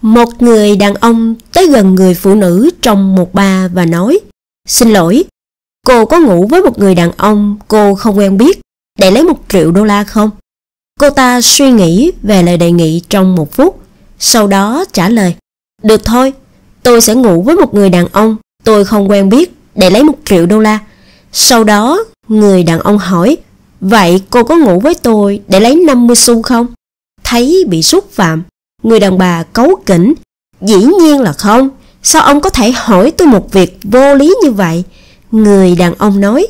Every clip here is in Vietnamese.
Một người đàn ông tới gần người phụ nữ trong một ba và nói Xin lỗi, cô có ngủ với một người đàn ông cô không quen biết để lấy một triệu đô la không? Cô ta suy nghĩ về lời đề nghị trong một phút, sau đó trả lời Được thôi, tôi sẽ ngủ với một người đàn ông tôi không quen biết để lấy một triệu đô la. Sau đó, người đàn ông hỏi Vậy cô có ngủ với tôi để lấy 50 xu không? Thấy bị xúc phạm, Người đàn bà cấu kỉnh. Dĩ nhiên là không. Sao ông có thể hỏi tôi một việc vô lý như vậy? Người đàn ông nói.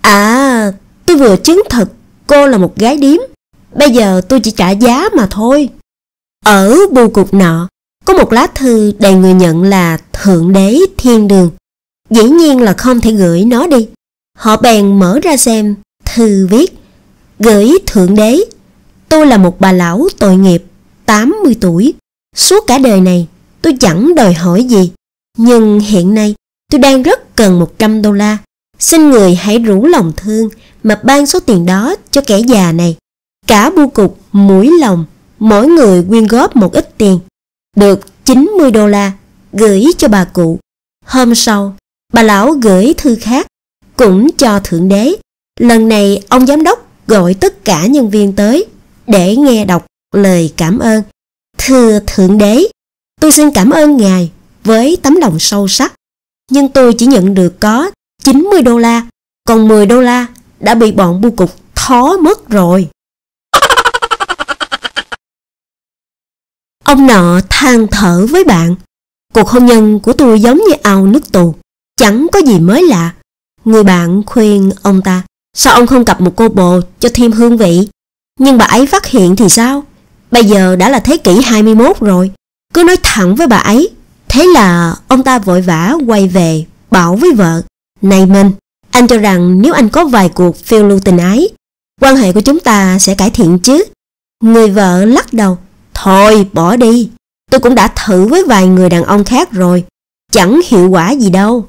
À, tôi vừa chứng thực cô là một gái điếm. Bây giờ tôi chỉ trả giá mà thôi. Ở bưu cục nọ, có một lá thư đầy người nhận là Thượng Đế Thiên Đường. Dĩ nhiên là không thể gửi nó đi. Họ bèn mở ra xem, thư viết. Gửi Thượng Đế, tôi là một bà lão tội nghiệp. 80 tuổi. Suốt cả đời này, tôi chẳng đòi hỏi gì. Nhưng hiện nay, tôi đang rất cần 100 đô la. Xin người hãy rủ lòng thương mà ban số tiền đó cho kẻ già này. Cả bu cục, mũi lòng, mỗi người quyên góp một ít tiền. Được 90 đô la, gửi cho bà cụ. Hôm sau, bà lão gửi thư khác, cũng cho Thượng Đế. Lần này, ông giám đốc gọi tất cả nhân viên tới để nghe đọc lời cảm ơn. Thưa Thượng Đế, tôi xin cảm ơn Ngài với tấm lòng sâu sắc, nhưng tôi chỉ nhận được có 90 đô la, còn 10 đô la đã bị bọn bu cục thó mất rồi. Ông nọ than thở với bạn, cuộc hôn nhân của tôi giống như ao nước tù, chẳng có gì mới lạ. Người bạn khuyên ông ta, sao ông không cặp một cô bồ cho thêm hương vị? Nhưng bà ấy phát hiện thì sao? Bây giờ đã là thế kỷ 21 rồi Cứ nói thẳng với bà ấy Thế là ông ta vội vã quay về Bảo với vợ Này Minh Anh cho rằng nếu anh có vài cuộc phiêu lưu tình ái Quan hệ của chúng ta sẽ cải thiện chứ Người vợ lắc đầu Thôi bỏ đi Tôi cũng đã thử với vài người đàn ông khác rồi Chẳng hiệu quả gì đâu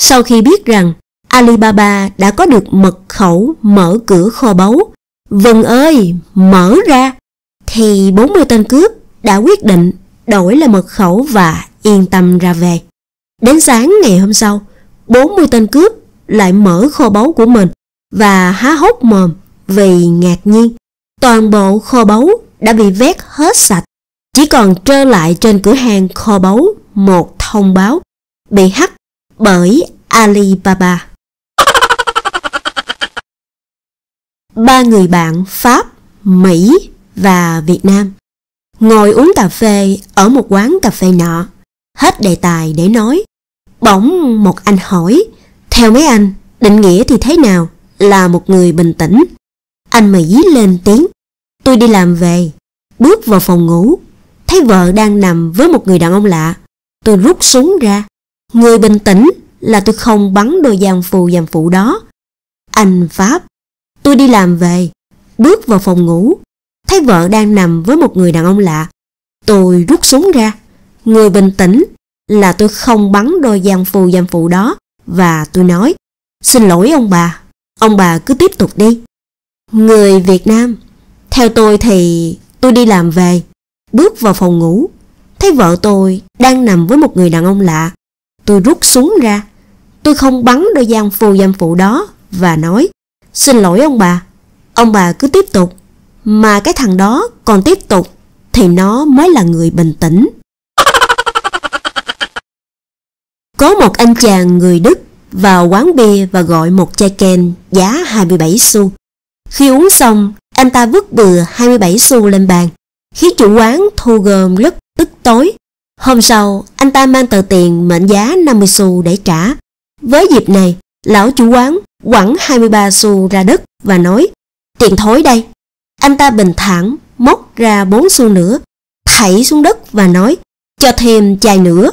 Sau khi biết rằng Alibaba đã có được mật khẩu mở cửa kho báu Vân ơi, mở ra Thì 40 tên cướp đã quyết định đổi lại mật khẩu và yên tâm ra về Đến sáng ngày hôm sau 40 tên cướp lại mở kho báu của mình Và há hốc mồm vì ngạc nhiên Toàn bộ kho báu đã bị vét hết sạch Chỉ còn trơ lại trên cửa hàng kho báu một thông báo Bị hắt bởi Alibaba ba người bạn Pháp, Mỹ và Việt Nam ngồi uống cà phê ở một quán cà phê nọ. Hết đề tài để nói. Bỗng một anh hỏi, theo mấy anh, định nghĩa thì thế nào là một người bình tĩnh? Anh Mỹ lên tiếng, tôi đi làm về, bước vào phòng ngủ, thấy vợ đang nằm với một người đàn ông lạ. Tôi rút súng ra. Người bình tĩnh là tôi không bắn đôi giàn phù giàn phụ đó. Anh Pháp Tôi đi làm về, bước vào phòng ngủ, thấy vợ đang nằm với một người đàn ông lạ. Tôi rút súng ra, người bình tĩnh là tôi không bắn đôi giang phù giang phụ đó và tôi nói Xin lỗi ông bà, ông bà cứ tiếp tục đi. Người Việt Nam, theo tôi thì tôi đi làm về, bước vào phòng ngủ, thấy vợ tôi đang nằm với một người đàn ông lạ. Tôi rút súng ra, tôi không bắn đôi giang phù giam phụ đó và nói Xin lỗi ông bà Ông bà cứ tiếp tục Mà cái thằng đó còn tiếp tục Thì nó mới là người bình tĩnh Có một anh chàng người Đức vào quán bia và gọi một chai kem giá 27 xu. Khi uống xong, anh ta vứt bừa 27 xu lên bàn, khiến chủ quán thu gom rất tức tối. Hôm sau, anh ta mang tờ tiền mệnh giá 50 xu để trả. Với dịp này, lão chủ quán quẳng 23 xu ra đất và nói Tiền thối đây. Anh ta bình thản móc ra 4 xu nữa, thảy xuống đất và nói Cho thêm chai nữa.